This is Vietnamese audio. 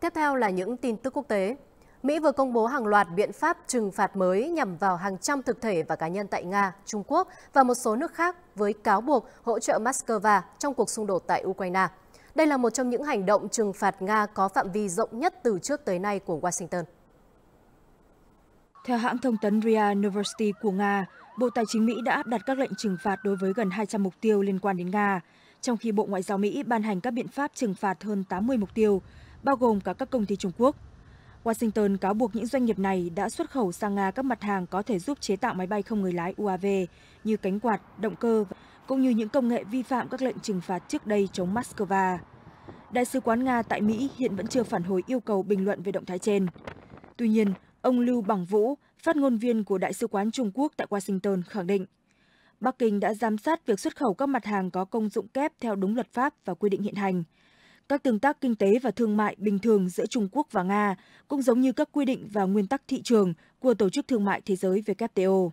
Tiếp theo là những tin tức quốc tế. Mỹ vừa công bố hàng loạt biện pháp trừng phạt mới nhằm vào hàng trăm thực thể và cá nhân tại Nga, Trung Quốc và một số nước khác với cáo buộc hỗ trợ Moscow trong cuộc xung đột tại Ukraine. Đây là một trong những hành động trừng phạt Nga có phạm vi rộng nhất từ trước tới nay của Washington. Theo hãng thông tấn RIA University của Nga, Bộ Tài chính Mỹ đã áp đặt các lệnh trừng phạt đối với gần 200 mục tiêu liên quan đến Nga, trong khi Bộ Ngoại giao Mỹ ban hành các biện pháp trừng phạt hơn 80 mục tiêu, bao gồm cả các công ty Trung Quốc. Washington cáo buộc những doanh nghiệp này đã xuất khẩu sang Nga các mặt hàng có thể giúp chế tạo máy bay không người lái UAV như cánh quạt, động cơ, cũng như những công nghệ vi phạm các lệnh trừng phạt trước đây chống Moscow. Đại sứ quán Nga tại Mỹ hiện vẫn chưa phản hồi yêu cầu bình luận về động thái trên. Tuy nhiên, ông Lưu Bằng Vũ, phát ngôn viên của Đại sứ quán Trung Quốc tại Washington khẳng định, Bắc Kinh đã giám sát việc xuất khẩu các mặt hàng có công dụng kép theo đúng luật pháp và quy định hiện hành, các tương tác kinh tế và thương mại bình thường giữa Trung Quốc và Nga, cũng giống như các quy định và nguyên tắc thị trường của Tổ chức Thương mại Thế giới WTO.